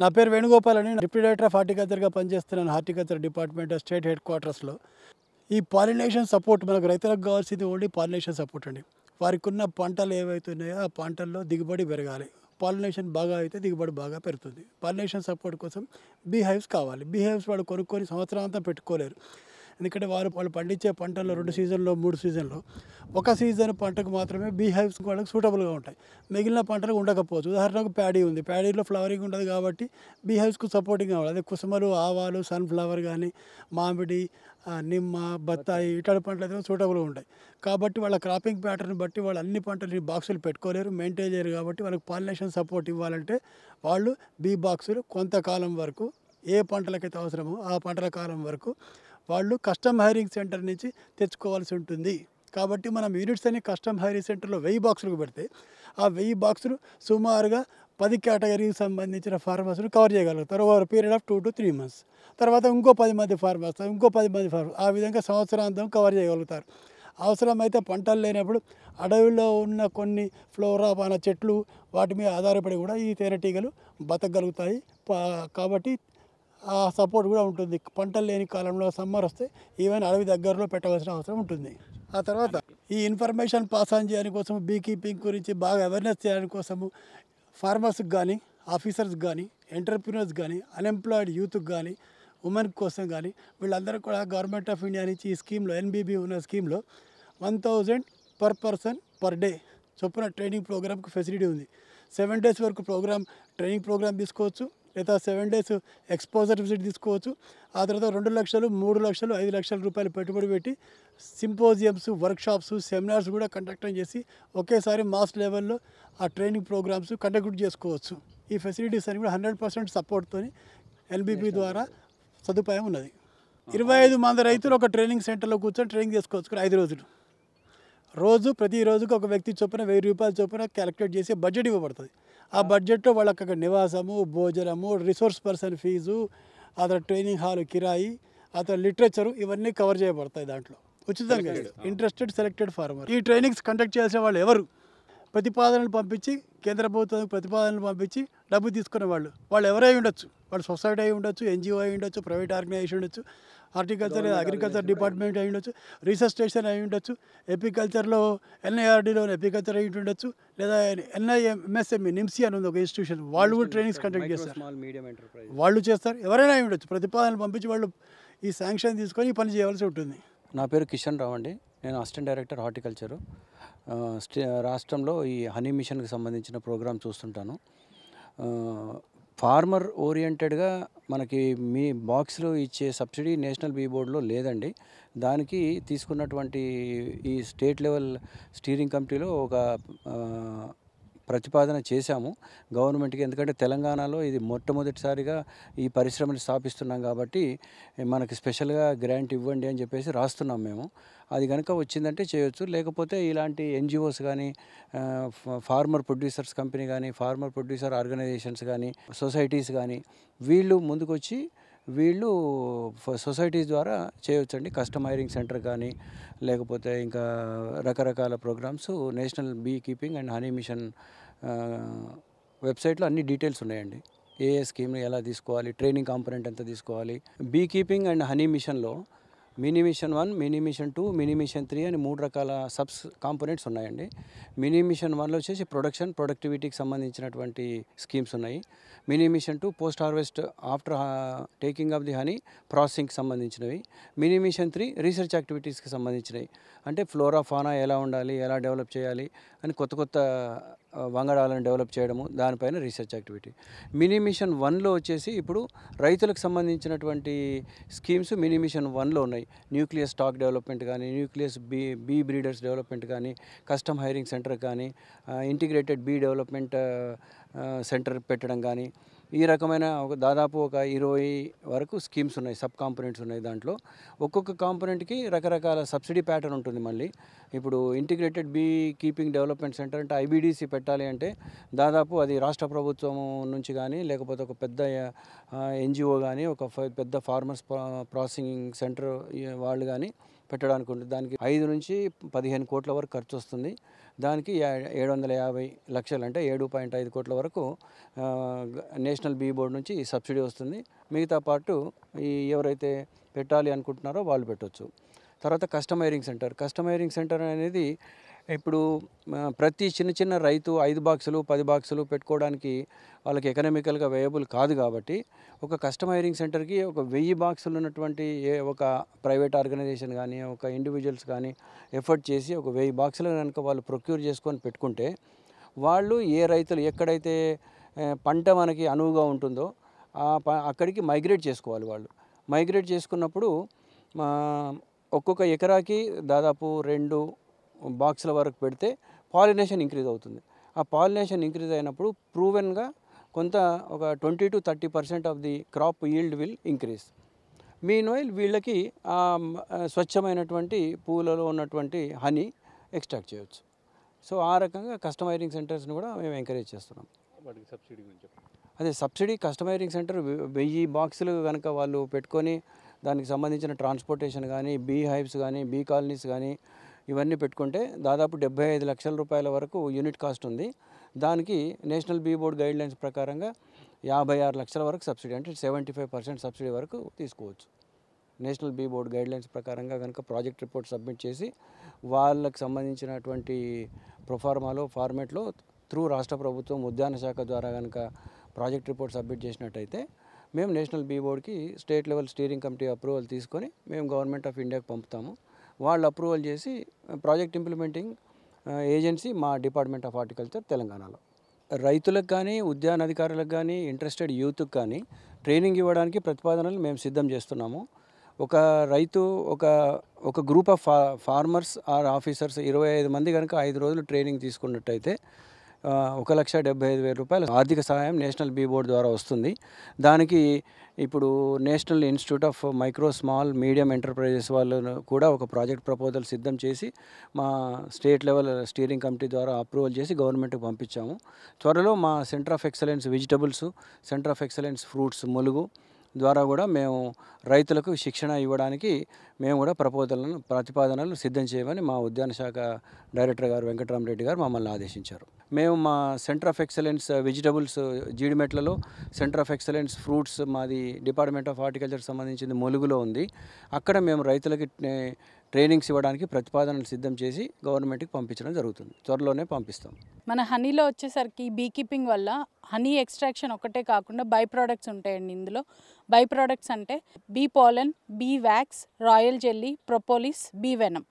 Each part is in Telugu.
నా పేరు వేణుగోపాల్ అని డిప్యూటీ డైరెక్టర్ ఆఫ్ హార్టికల్చర్గా పనిచేస్తున్నాను హార్టికల్చర్ డిపార్ట్మెంట్ స్టేట్ హెడ్ క్వార్టర్స్లో ఈ పాలినేషన్ సపోర్ట్ మనకు రైతులకు కావాల్సింది ఓన్లీ పాలినేషన్ సపోర్ట్ అండి వారికి ఉన్న పంటలు ఏవైతున్నాయో ఆ పంటల్లో దిగుబడి పెరగాలి పాలినేషన్ బాగా అయితే దిగుబడి బాగా పెరుగుతుంది పాలినేషన్ సపోర్ట్ కోసం బీహైవ్స్ కావాలి బీహైవ్స్ వాడు వాళ్ళు కొనుక్కొని సంవత్సరం అంతా పెట్టుకోలేరు ఎందుకంటే వారు వాళ్ళు పండించే పంటల్లో రెండు సీజన్లో మూడు సీజన్లో ఒక సీజన్ పంటకు మాత్రమే బీ హైవ్స్ వాళ్ళకి సూటబుల్గా ఉంటాయి మిగిలిన పంటలకు ఉండకపోవచ్చు ఉదాహరణకు ప్యాడీ ఉంది ప్యాడీలో ఫ్లవరింగ్ ఉండదు కాబట్టి బీ హైవ్స్కు సపోర్టింగ్ కావాలి అదే కుసుమలు ఆవాలు సన్ఫ్లవర్ కానీ మామిడి నిమ్మ బత్తాయి ఇటువంటి పంటలు అయితే సూటబుల్గా ఉంటాయి కాబట్టి వాళ్ళ క్రాపింగ్ ప్యాటర్న్ బట్టి వాళ్ళు అన్ని పంటలు బాక్సులు పెట్టుకోలేరు మెయింటైన్ చేయరు కాబట్టి వాళ్ళకి పాలినేషన్ సపోర్ట్ ఇవ్వాలంటే వాళ్ళు బీ బాక్సులు కొంతకాలం వరకు ఏ పంటలకైతే అవసరమో ఆ పంటల కాలం వరకు వాళ్ళు కస్టమ్ హైరింగ్ సెంటర్ నుంచి తెచ్చుకోవాల్సి ఉంటుంది కాబట్టి మనం యూనిట్స్ అన్ని కస్టమ్ హైరింగ్ సెంటర్లో వెయ్యి బాక్సులకు పెడితే ఆ వెయ్యి బాక్సులు సుమారుగా పది కేటగిరీకి సంబంధించిన ఫార్మర్స్ను కవర్ చేయగలుగుతారు over period of two to three months తర్వాత ఇంకో పది మంది ఫార్మర్స్ ఇంకో పది మంది ఫార్మర్స్ ఆ విధంగా సంవత్సరాంతం కవర్ చేయగలుగుతారు అవసరమైతే పంటలు లేనప్పుడు అడవిలో ఉన్న కొన్ని ఫ్లోరా పాన చెట్లు వాటి మీద ఆధారపడి కూడా ఈ తేనెటీగలు బతకగలుగుతాయి కాబట్టి ఆ సపోర్ట్ కూడా ఉంటుంది పంటలు లేని కాలంలో సమ్మర్ వస్తే ఈవెన్ అడవి దగ్గరలో పెట్టవలసిన అవసరం ఉంటుంది ఆ తర్వాత ఈ ఇన్ఫర్మేషన్ పాస్ ఆన్ చేయడానికి కోసం బీకీపింగ్ గురించి బాగా అవేర్నెస్ చేయడానికి కోసము ఫార్మర్స్కి కానీ ఆఫీసర్స్ కానీ ఎంటర్ప్రినర్స్ కానీ అన్ఎంప్లాయిడ్ యూత్కి కానీ ఉమెన్ కోసం కానీ వీళ్ళందరూ కూడా గవర్నమెంట్ ఆఫ్ ఇండియా నుంచి ఈ స్కీమ్లో ఎన్బీబీ ఉన్న స్కీమ్లో one thousand per person per day చొప్పున ట్రైనింగ్ ప్రోగ్రామ్కి ఫెసిలిటీ ఉంది సెవెన్ డేస్ వరకు ప్రోగ్రామ్ ట్రైనింగ్ ప్రోగ్రామ్ తీసుకోవచ్చు లేదా సెవెన్ డేస్ ఎక్స్పోజర్ విజిట్ తీసుకోవచ్చు ఆ తర్వాత రెండు లక్షలు మూడు లక్షలు ఐదు లక్షల రూపాయలు పెట్టుబడి పెట్టి సింపోజియమ్స్ వర్క్షాప్స్ సెమినార్స్ కూడా కండక్ట్ చేసి ఒకేసారి మాస్ లెవెల్లో ఆ ట్రైనింగ్ ప్రోగ్రామ్స్ కండక్ట్ చేసుకోవచ్చు ఈ ఫెసిలిటీస్ అని కూడా హండ్రెడ్ పర్సెంట్ సపోర్ట్తో ఎల్బీపీ ద్వారా సదుపాయం ఉన్నది ఇరవై ఐదు మంది రైతులు ఒక ట్రైనింగ్ సెంటర్లో కూర్చొని ట్రైనింగ్ చేసుకోవచ్చు ఐదు రోజులు రోజు ప్రతి రోజుకు ఒక వ్యక్తి చొప్పున వెయ్యి రూపాయల చొప్పున క్యాలిక్యులేట్ చేసి బడ్జెట్ ఇవ్వబడుతుంది ఆ బడ్జెట్లో వాళ్ళకి నివాసము భోజనము రిసోర్స్ పర్సన్ ఫీజు అతను ట్రైనింగ్ హాల్ కిరాయి అతను లిటరేచరు ఇవన్నీ కవర్ చేయబడతాయి దాంట్లో ఉచితంగా ఇంట్రెస్టెడ్ సెలెక్టెడ్ ఫార్మర్ ఈ ట్రైనింగ్స్ కండక్ట్ చేసిన వాళ్ళు ఎవరు ప్రతిపాదనలు పంపించి కేంద్ర ప్రభుత్వం ప్రతిపాదనలు పంపించి డబ్బు తీసుకునే వాళ్ళు వాళ్ళు ఎవరై ఉండొచ్చు వాళ్ళు సొసైటీ అయి ఉండొచ్చు ఎన్జిఓ అయి ఉండొచ్చు ప్రైవేట్ ఆర్గనైజేషన్ ఉండొచ్చు హార్టికల్చర్ అగ్రికల్చర్ డిపార్ట్మెంట్ అయి ఉండొచ్చు రీసెర్చ్ స్టేషన్ అయి ఉండొచ్చు ఎపికల్చర్లో ఎన్ఐఆర్డీలో ఎపికల్చర్ అయి ఉండొచ్చు లేదా ఎన్ఐఎంఎస్ఎంఈ నిమ్సీ e, అని ఉంది ఒక ఇన్స్టిట్యూషన్ వాళ్ళు కూడా ట్రైనింగ్స్ కండక్ట్ చేస్తారు వాళ్ళు చేస్తారు ఎవరైనా అయి ఉండొచ్చు ప్రతిపాదనలు పంపించి వాళ్ళు ఈ శాంక్షన్ తీసుకొని పని చేయవలసి ఉంటుంది నా పేరు కిషన్ రావు అండి నేను అసిస్టెంట్ డైరెక్టర్ హార్టికల్చరు రాష్ట్రంలో ఈ హనీ మిషన్కి సంబంధించిన ప్రోగ్రామ్ చూస్తుంటాను ఫార్మర్ ఓరియంటెడ్గా మనకి మీ బాక్స్లో ఇచ్చే సబ్సిడీ నేషనల్ బీ బోర్డులో లేదండి దానికి తీసుకున్నటువంటి ఈ స్టేట్ లెవెల్ స్టీరింగ్ కమిటీలో ఒక ప్రతిపాదన చేశాము గవర్నమెంట్కి ఎందుకంటే తెలంగాణలో ఇది మొట్టమొదటిసారిగా ఈ పరిశ్రమని స్థాపిస్తున్నాం కాబట్టి మనకి స్పెషల్గా గ్రాంట్ ఇవ్వండి అని చెప్పేసి రాస్తున్నాం మేము అది కనుక వచ్చిందంటే చేయొచ్చు లేకపోతే ఇలాంటి ఎన్జిఓస్ కానీ ఫార్మర్ ప్రొడ్యూసర్స్ కంపెనీ కానీ ఫార్మర్ ప్రొడ్యూసర్ ఆర్గనైజేషన్స్ కానీ సొసైటీస్ కానీ వీళ్ళు ముందుకొచ్చి వీళ్ళు సొసైటీస్ ద్వారా చేయొచ్చండి కస్టమ్ హైరింగ్ సెంటర్ కానీ లేకపోతే ఇంకా రకరకాల programmes national bee keeping and honey mission వెబ్సైట్లో అన్ని డీటెయిల్స్ ఉన్నాయండి ఏ ఏ స్కీమ్ని ఎలా తీసుకోవాలి ట్రైనింగ్ కాంపనెంట్ ఎంత తీసుకోవాలి బీ కీపింగ్ అండ్ హనీ మిషన్లో mini mission one mini mission two mini mission three అని మూడు రకాల సబ్స్ కాంపోనెంట్స్ ఉన్నాయండి మినీ మిషన్ వన్లో వచ్చేసి ప్రొడక్షన్ ప్రొడక్టివిటీకి సంబంధించినటువంటి స్కీమ్స్ ఉన్నాయి mini mission two post harvest after taking of the honey ప్రాసెసింగ్కి సంబంధించినవి మినీ మిషన్ త్రీ రీసెర్చ్ యాక్టివిటీస్కి సంబంధించినవి అంటే ఫ్లోరా ఫానా ఎలా ఉండాలి ఎలా డెవలప్ చేయాలి అని కొత్త కొత్త వంగడాలను డెవలప్ చేయడము దానిపైన రీసెర్చ్ యాక్టివిటీ మినీ మిషన్ వన్లో వచ్చేసి ఇప్పుడు రైతులకు సంబంధించినటువంటి స్కీమ్స్ మినీ మిషన్ వన్లో ఉన్నాయి న్యూక్లియస్ స్టాక్ డెవలప్మెంట్ కానీ nucleus bee bee breeders development కానీ కస్టమ్ హైరింగ్ సెంటర్ కానీ ఇంటిగ్రేటెడ్ బీ డెవలప్మెంట్ సెంటర్ పెట్టడం కానీ ఈ రకమైన ఒక దాదాపు ఒక ఇరవై వరకు స్కీమ్స్ ఉన్నాయి సబ్ కాంపోనెంట్స్ ఉన్నాయి దాంట్లో ఒక్కొక్క కాంపోనెంట్కి రకరకాల సబ్సిడీ ప్యాటర్న్ ఉంటుంది మళ్ళీ ఇప్పుడు integrated bee keeping development centre అంటే ఐబీడీసీ పెట్టాలి అంటే దాదాపు అది రాష్ట్ర ప్రభుత్వం నుంచి కానీ లేకపోతే ఒక పెద్ద ఎన్జిఓ కానీ ఒక పెద్ద ఫార్మర్స్ ప్రాసెసింగ్ సెంటర్ వాళ్ళు కానీ పెట్టడానికి ఉంటుంది దానికి ఐదు నుంచి పదిహేను కోట్ల వరకు ఖర్చు వస్తుంది దానికి ఏడు వందల యాభై లక్షలు అంటే ఏడు పాయింట్ ఐదు కోట్ల వరకు నేషనల్ బీ బోర్డు నుంచి సబ్సిడీ వస్తుంది మిగతా పాటు ఈ ఎవరైతే పెట్టాలి అనుకుంటున్నారో వాళ్ళు పెట్టవచ్చు తర్వాత కస్టమైరింగ్ సెంటర్ కస్టమైరింగ్ సెంటర్ అనేది ఇప్పుడు ప్రతి చిన్న చిన్న రైతు ఐదు బాక్సులు పది బాక్సులు పెట్టుకోవడానికి వాళ్ళకి ఎకనామికల్గా వేయబుల్ కాదు కాబట్టి ఒక కస్టమ్ హైరింగ్ సెంటర్కి ఒక వెయ్యి బాక్సులు ఉన్నటువంటి ఏ ఒక ప్రైవేట్ ఆర్గనైజేషన్ కానీ ఒక ఇండివిజువల్స్ కానీ ఎఫర్ట్ చేసి ఒక వెయ్యి బాక్సులు కనుక వాళ్ళు ప్రొక్యూర్ చేసుకొని పెట్టుకుంటే వాళ్ళు ఏ రైతులు ఎక్కడైతే పంట మనకి అనువుగా ఉంటుందో అక్కడికి మైగ్రేట్ చేసుకోవాలి వాళ్ళు మైగ్రేట్ చేసుకున్నప్పుడు ఒక్కొక్క ఎకరాకి దాదాపు రెండు బాక్సుల వరకు పెడితే పాలినేషన్ ఇంక్రీజ్ అవుతుంది ఆ పాలినేషన్ ఇంక్రీజ్ అయినప్పుడు ప్రూవెన్గా కొంత ఒక twenty to thirty percent of the crop yield will increase meanwhile వీళ్ళకి స్వచ్ఛమైనటువంటి పూలలో ఉన్నటువంటి హనీ ఎక్స్ట్రాక్ట్ చేయవచ్చు సో ఆ రకంగా కస్టమైరింగ్ సెంటర్స్ని కూడా మేము ఎంకరేజ్ చేస్తున్నాం వాటికి సబ్సిడీ గురించి అదే సబ్సిడీ కస్టమైరింగ్ సెంటర్ వెయ్యి బాక్సులు కనుక వాళ్ళు పెట్టుకొని దానికి సంబంధించిన ట్రాన్స్పోర్టేషన్ కానీ బీ హైప్స్ కానీ బీ కాలనీస్ కానీ ఇవన్నీ పెట్టుకుంటే దాదాపు డెబ్బై ఐదు లక్షల రూపాయల వరకు యూనిట్ కాస్ట్ ఉంది దానికి national bee board guidelines ప్రకారంగా యాభై ఆరు లక్షల వరకు సబ్సిడీ అంటే సెవెంటీ ఫైవ్ పర్సెంట్ సబ్సిడీ వరకు తీసుకోవచ్చు national bee board guidelines ప్రకారంగా కనుక ప్రాజెక్ట్ రిపోర్ట్ సబ్మిట్ చేసి వాళ్ళకి సంబంధించినటువంటి ప్రొఫార్మాలో ఫార్మేట్లో త్రూ రాష్ట్ర ప్రభుత్వం ఉద్యాన శాఖ ద్వారా కనుక ప్రాజెక్ట్ రిపోర్ట్ సబ్మిట్ చేసినట్టయితే మేము నేషనల్ బీ బోర్డ్కి state level steering committee approval తీసుకొని మేము గవర్నమెంట్ ఆఫ్ ఇండియాకి పంపుతాము వాళ్ళు అప్రూవల్ చేసి ప్రాజెక్ట్ ఇంప్లిమెంటింగ్ ఏజెన్సీ మా డిపార్ట్మెంట్ ఆఫ్ హార్టికల్చర్ తెలంగాణలో రైతులకు కానీ ఉద్యాన అధికారులకు కానీ ఇంట్రెస్టెడ్ యూత్కి కానీ ట్రైనింగ్ ఇవ్వడానికి ప్రతిపాదనలు మేము సిద్ధం చేస్తున్నాము ఒక రైతు ఒక ఒక group of farmers or officers ఇరవై ఐదు మంది కనుక ఐదు రోజులు ట్రైనింగ్ తీసుకున్నట్టయితే ఒక లక్ష డెబ్బై ఐదు వేల రూపాయల ఆర్థిక సహాయం నేషనల్ బీ బోర్డు ద్వారా వస్తుంది దానికి ఇప్పుడు national institute of micro small medium enterprises వాళ్ళు కూడా ఒక ప్రాజెక్ట్ ప్రపోజల్ సిద్ధం చేసి మా స్టేట్ లెవెల్ స్టీరింగ్ కమిటీ ద్వారా అప్రూవల్ చేసి గవర్నమెంట్కి పంపించాము త్వరలో మా centre of excellence vegetables centre of excellence fruits Mulugu ద్వారా కూడా మేము రైతులకు శిక్షణ ఇవ్వడానికి మేము కూడా ప్రపోజలను ప్రతిపాదనలు సిద్ధం చేయమని మా ఉద్యాన శాఖ డైరెక్టర్ గారు వెంకటరామరెడ్డి గారు మమ్మల్ని ఆదేశించారు మేము మా సెంటర్ ఆఫ్ ఎక్సలెన్స్ వెజిటబుల్స్ జీడిమెట్లలో సెంటర్ ఆఫ్ ఎక్సలెన్స్ ఫ్రూట్స్ మాది డిపార్ట్మెంట్ ఆఫ్ హార్టికల్చర్ సంబంధించింది మొలుగులో ఉంది అక్కడ మేము రైతులకి ట్రైనింగ్స్ ఇవ్వడానికి ప్రతిపాదనలు సిద్ధం చేసి గవర్నమెంట్కి పంపించడం జరుగుతుంది త్వరలోనే పంపిస్తాం మన హనీలో వచ్చేసరికి బీ కీపింగ్ వల్ల హనీ ఎక్స్ట్రాక్షన్ ఒకటే కాకుండా బై ప్రోడక్ట్స్ ఉంటాయండి ఇందులో బై ప్రోడక్ట్స్ అంటే bee pollen bee wax royal jelly propolis bee venom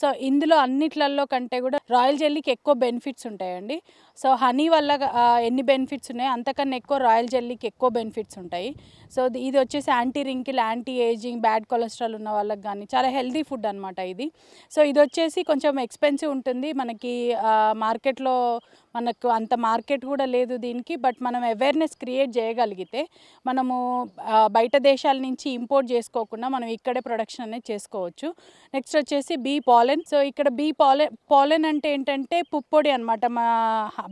so ఇందులో అన్నిట్లలో కంటే కూడా రాయల్ జెల్లీకి ఎక్కువ బెనిఫిట్స్ ఉంటాయండి సో హనీ వల్ల ఎన్ని బెనిఫిట్స్ ఉన్నాయి అంతకన్నా ఎక్కువ రాయల్ జెల్లీకి ఎక్కువ బెనిఫిట్స్ ఉంటాయి సో ఇది వచ్చేసి anti wrinkle anti ageing bad cholesterol ఉన్న వాళ్ళకి కానీ చాలా హెల్దీ ఫుడ్ అనమాట ఇది సో ఇది వచ్చేసి కొంచెం ఎక్స్పెన్సివ్ ఉంటుంది మనకి మార్కెట్లో మనకు అంత మార్కెట్ కూడా లేదు దీనికి బట్ మనం అవేర్నెస్ క్రియేట్ చేయగలిగితే మనము బయట దేశాల నుంచి ఇంపోర్ట్ చేసుకోకుండా మనం ఇక్కడే ప్రొడక్షన్ అనేది చేసుకోవచ్చు నెక్స్ట్ వచ్చేసి బీ పాలెన్ సో ఇక్కడ బీ పాలెన్ పాలెన్ అంటే ఏంటంటే పుప్పొడి అనమాట మా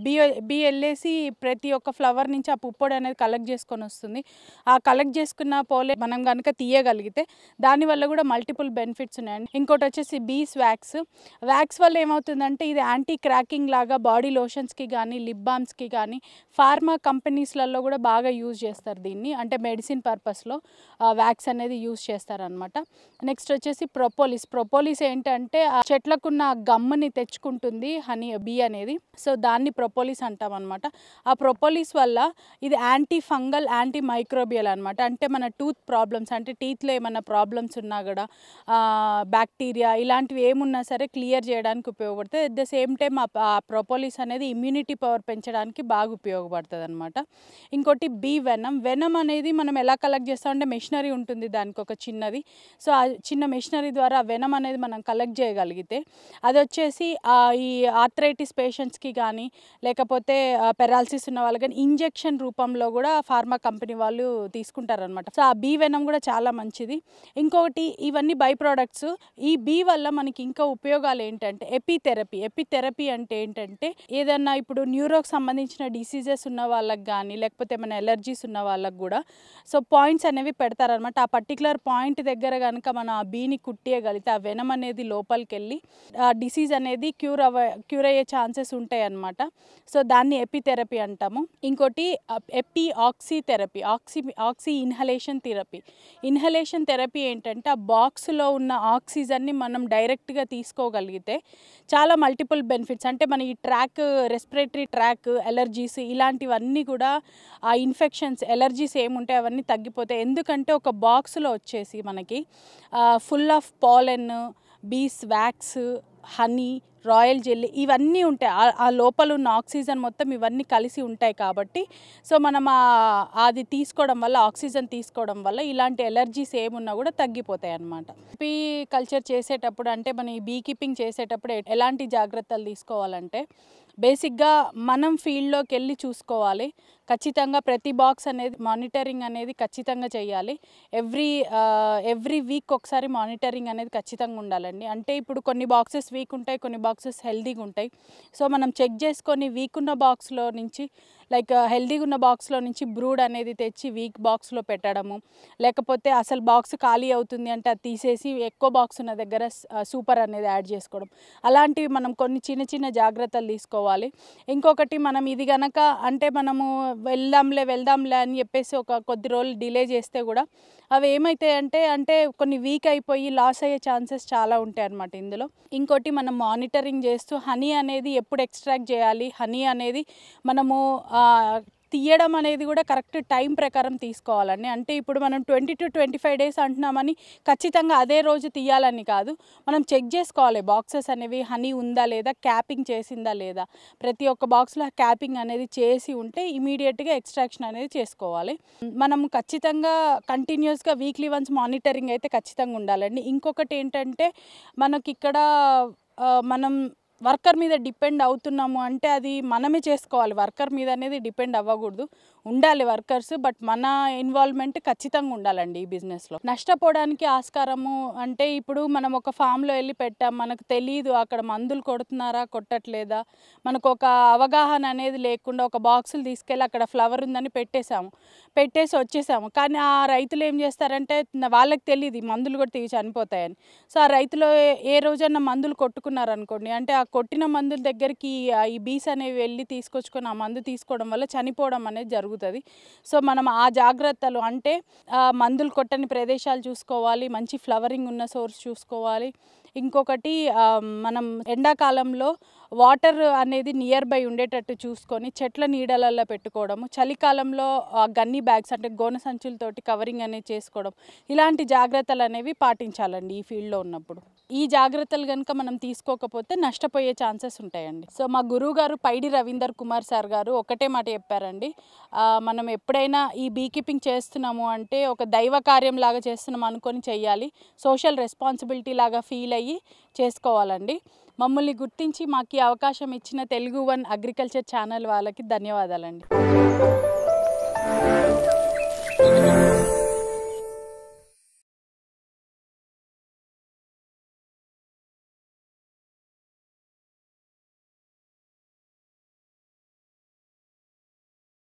బీ బీ వెళ్ళేసి ప్రతి ఒక్క ఫ్లవర్ నుంచి ఆ పుప్పొడి అనేది కలెక్ట్ చేసుకొని వస్తుంది ఆ కలెక్ట్ చేసుకున్న పోలే మనం కనుక తీయగలిగితే దానివల్ల కూడా మల్టిపుల్ బెనిఫిట్స్ ఉన్నాయండి ఇంకోటి వచ్చేసి బీస్ వ్యాక్స్ వ్యాక్స్ వల్ల ఏమవుతుందంటే ఇది యాంటీ క్రాకింగ్ లాగా బాడీ లోషన్స్ ఆయిల్స్కి కానీ లిప్ బామ్స్కి కానీ ఫార్మా కంపెనీస్లలో కూడా బాగా యూజ్ చేస్తారు దీన్ని అంటే మెడిసిన్ పర్పస్లో వ్యాక్స్ అనేది యూజ్ చేస్తారనమాట నెక్స్ట్ వచ్చేసి ప్రొపోలిస్ ప్రొపోలిస్ ఏంటంటే ఆ చెట్లకున్న గమ్ముని తెచ్చుకుంటుంది హనీ బీ అనేది సో దాన్ని ప్రొపోలిస్ అంటాం అనమాట ఆ ప్రొపోలిస్ వల్ల ఇది యాంటీ ఫంగల్ యాంటీ మైక్రోబియల్ అనమాట అంటే మన టూత్ ప్రాబ్లమ్స్ అంటే టీత్లో ఏమైనా ప్రాబ్లమ్స్ ఉన్నా కూడా బ్యాక్టీరియా ఇలాంటివి ఏమున్నా సరే క్లియర్ చేయడానికి ఉపయోగపడుతుంది అట్ ద సేమ్ టైమ్ ఆ ప్రొపోలిస్ అనేది ఇమ్యూనిటీ పవర్ పెంచడానికి బాగా ఉపయోగపడుతుంది అనమాట ఇంకోటి బీ వెనం వెనం అనేది మనం ఎలా కలెక్ట్ చేస్తామంటే మెషినరీ ఉంటుంది దానికి ఒక చిన్నది సో ఆ చిన్న మెషినరీ ద్వారా వెనం అనేది మనం కలెక్ట్ చేయగలిగితే అది వచ్చేసి ఈ ఆర్థరైటిస్ పేషెంట్స్కి కానీ లేకపోతే పెరాలసిస్ ఉన్న వాళ్ళు కానీ ఇంజెక్షన్ రూపంలో కూడా ఫార్మా కంపెనీ వాళ్ళు తీసుకుంటారనమాట సో ఆ బీ వెనం కూడా చాలా మంచిది ఇంకొకటి ఇవన్నీ బై ప్రోడక్ట్స్ ఈ బీ వల్ల మనకి ఇంకా ఉపయోగాలు ఏంటంటే ఎపిథెరపీ ఎపిథెరపీ అంటే ఏంటంటే ఏదన్నా ఇప్పుడు న్యూరోకి సంబంధించిన డిసీజెస్ ఉన్న వాళ్ళకి కానీ లేకపోతే ఏమైనా ఎలర్జీస్ ఉన్న వాళ్ళకి కూడా సో పాయింట్స్ అనేవి పెడతారనమాట ఆ పర్టికులర్ పాయింట్ దగ్గర కనుక మనం ఆ బీని కుట్టేయగలిగితే ఆ వెనం అనేది లోపలికి వెళ్ళి ఆ డిసీజ్ అనేది క్యూర్ అవ క్యూర్ అయ్యే ఛాన్సెస్ ఉంటాయి అనమాట సో దాన్ని ఎపిథెరపీ అంటాము ఇంకోటి ఎపి oxy therapy oxy oxy inhalation therapy inhalation therapy ఏంటంటే ఆ బాక్స్లో ఉన్న ఆక్సిజన్ని మనం డైరెక్ట్గా తీసుకోగలిగితే చాలా మల్టిపుల్ బెనిఫిట్స్ అంటే మన ఈ ట్రాక్ రెస్పిరేటరీ ట్రాక్ ఎలర్జీస్ ఇలాంటివన్నీ కూడా ఆ ఇన్ఫెక్షన్స్ ఎలర్జీస్ ఏముంటాయి అవన్నీ తగ్గిపోతాయి ఎందుకంటే ఒక బాక్స్లో వచ్చేసి మనకి full of pollen beeswax honey royal jelly ఇవన్నీ ఉంటాయి ఆ లోపల ఉన్న ఆక్సిజన్ మొత్తం ఇవన్నీ కలిసి ఉంటాయి కాబట్టి సో మనం అది తీసుకోవడం వల్ల ఆక్సిజన్ తీసుకోవడం వల్ల ఇలాంటి ఎలర్జీస్ ఏమున్నా కూడా తగ్గిపోతాయి అనమాట బీ కల్చర్ చేసేటప్పుడు అంటే మనం ఈ బీ కీపింగ్ చేసేటప్పుడు ఎలాంటి జాగ్రత్తలు తీసుకోవాలంటే బేసిక్గా మనం ఫీల్డ్లోకి వెళ్ళి చూసుకోవాలి ఖచ్చితంగా ప్రతి బాక్స్ అనేది మానిటరింగ్ అనేది ఖచ్చితంగా చేయాలి ఎవ్రీ ఎవ్రీ వీక్ ఒకసారి మానిటరింగ్ అనేది ఖచ్చితంగా ఉండాలండి అంటే ఇప్పుడు కొన్ని బాక్సెస్ వీక్ ఉంటాయి కొన్ని బాక్సెస్ హెల్దీగా ఉంటాయి సో మనం చెక్ చేసుకొని వీక్ ఉన్న బాక్స్లో నుంచి లైక్ హెల్దీగా ఉన్న బాక్స్లో నుంచి బ్రూడ్ అనేది తెచ్చి వీక్ బాక్స్లో పెట్టడము లేకపోతే అసలు బాక్స్ ఖాళీ అవుతుంది అంటే అది తీసేసి ఎక్కువ బాక్స్ ఉన్న దగ్గర సూపర్ అనేది యాడ్ చేసుకోవడం అలాంటివి మనం కొన్ని చిన్న చిన్న జాగ్రత్తలు తీసుకోవాలి ఇంకొకటి మనం ఇది గనక అంటే మనము వెళ్దాంలే వెళ్దాంలే అని చెప్పేసి ఒక కొద్ది రోజులు డిలే చేస్తే కూడా అవి ఏమవుతాయంటే అంటే అంటే కొన్ని వీక్ అయిపోయి లాస్ అయ్యే ఛాన్సెస్ చాలా ఉంటాయి అన్నమాట ఇందులో ఇంకోటి మనం మానిటరింగ్ చేస్తూ హనీ అనేది ఎప్పుడు ఎక్స్ట్రాక్ట్ చేయాలి హనీ అనేది మనము తీయడం అనేది కూడా కరెక్ట్ టైం ప్రకారం తీసుకోవాలండి అంటే ఇప్పుడు మనం twenty two twenty five days అంటున్నామని ఖచ్చితంగా అదే రోజు తీయాలని కాదు మనం చెక్ చేసుకోవాలి బాక్సెస్ అనేవి హనీ ఉందా లేదా క్యాపింగ్ చేసిందా లేదా ప్రతి ఒక్క బాక్స్లో క్యాపింగ్ అనేది చేసి ఉంటే ఇమీడియట్గా ఎక్స్ట్రాక్షన్ అనేది చేసుకోవాలి మనం ఖచ్చితంగా కంటిన్యూస్గా వీక్లీ వన్స్ మానిటరింగ్ అయితే ఖచ్చితంగా ఉండాలండి ఇంకొకటి ఏంటంటే మనకి ఇక్కడ మనం వర్కర్ మీద డిపెండ్ అవుతున్నాము అంటే అది మనమే చేసుకోవాలి వర్కర్ మీద అనేది డిపెండ్ అవ్వకూడదు ఉండాలి వర్కర్స్ బట్ మన ఇన్వాల్వ్మెంట్ ఖచ్చితంగా ఉండాలండి ఈ బిజినెస్లో నష్టపోవడానికి ఆస్కారము అంటే ఇప్పుడు మనం ఒక ఫామ్లో వెళ్ళి పెట్టాం మనకు తెలియదు అక్కడ మందులు కొడుతున్నారా కొట్టట్లేదా మనకు ఒక అవగాహన అనేది లేకుండా ఒక బాక్సులు తీసుకెళ్ళి అక్కడ ఫ్లవర్ ఉందని పెట్టేశాము పెట్టేసి వచ్చేసాము కానీ ఆ రైతులు ఏం చేస్తారంటే వాళ్ళకి తెలియదు మందులు కూడా తీసి చనిపోతాయని సో ఆ రైతులు ఏ రోజన్నా మందులు కొట్టుకున్నారనుకోండి అంటే ఆ కొట్టిన మందుల దగ్గరికి ఈ బీస్ అనేవి వెళ్ళి తీసుకొచ్చుకొని ఆ మందు తీసుకోవడం వల్ల చనిపోవడం అనేది జరుగుతుంది పెరుగుతుంది సో మనం ఆ జాగ్రత్తలు అంటే మందులు కొట్టని ప్రదేశాలు చూసుకోవాలి మంచి ఫ్లవరింగ్ ఉన్న సోర్స్ చూసుకోవాలి ఇంకొకటి మనం ఎండాకాలంలో వాటర్ అనేది నియర్ బై ఉండేటట్టు చూసుకొని చెట్ల నీడలలో పెట్టుకోవడము చలికాలంలో గన్ని బ్యాగ్స్ అంటే గోన సంచులతోటి కవరింగ్ అనేది చేసుకోవడం ఇలాంటి జాగ్రత్తలు అనేవి పాటించాలండి ఈ ఫీల్డ్లో ఉన్నప్పుడు ఈ జాగ్రత్తలు కనుక మనం తీసుకోకపోతే నష్టపోయే ఛాన్సెస్ ఉంటాయండి సో మా గురువు గారు పైడి రవీందర్ కుమార్ సార్ గారు ఒకటే మాట చెప్పారండి మనం ఎప్పుడైనా ఈ బీకీపింగ్ చేస్తున్నాము అంటే ఒక దైవ కార్యం లాగా చేస్తున్నాం అనుకొని చేయాలి సోషల్ రెస్పాన్సిబిలిటీ లాగా ఫీల్ అయ్యి చేసుకోవాలండి మమ్మల్ని గుర్తించి మాకు అవకాశం ఇచ్చిన తెలుగు వన్ అగ్రికల్చర్ ఛానల్ వాళ్ళకి ధన్యవాదాలండి